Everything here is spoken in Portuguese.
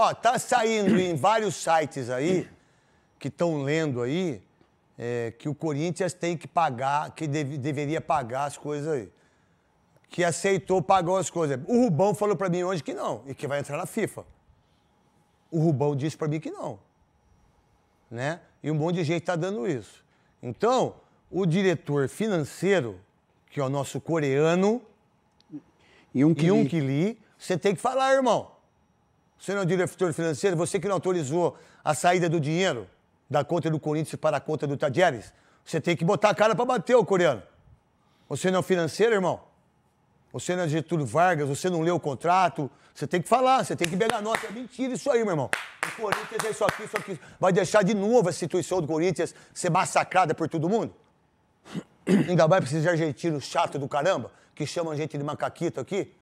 Ó, tá saindo em vários sites aí, que estão lendo aí, é, que o Corinthians tem que pagar, que deve, deveria pagar as coisas aí. Que aceitou, pagou as coisas. O Rubão falou para mim hoje que não, e que vai entrar na FIFA. O Rubão disse para mim que não. Né? E um monte de gente tá dando isso. Então, o diretor financeiro, que é o nosso coreano, Yung Kili, você tem que falar, irmão. Você não é o diretor financeiro, você que não autorizou a saída do dinheiro da conta do Corinthians para a conta do Tadieres. Você tem que botar a cara para bater, o coreano. Você não é financeiro, irmão? Você não é Getúlio Vargas, você não leu o contrato. Você tem que falar, você tem que pegar nota. É mentira isso aí, meu irmão. O Corinthians é isso aqui, isso aqui. Vai deixar de novo a instituição do Corinthians ser massacrada por todo mundo? Ainda vai precisar de argentino chato do caramba, que chama a gente de macaquito aqui,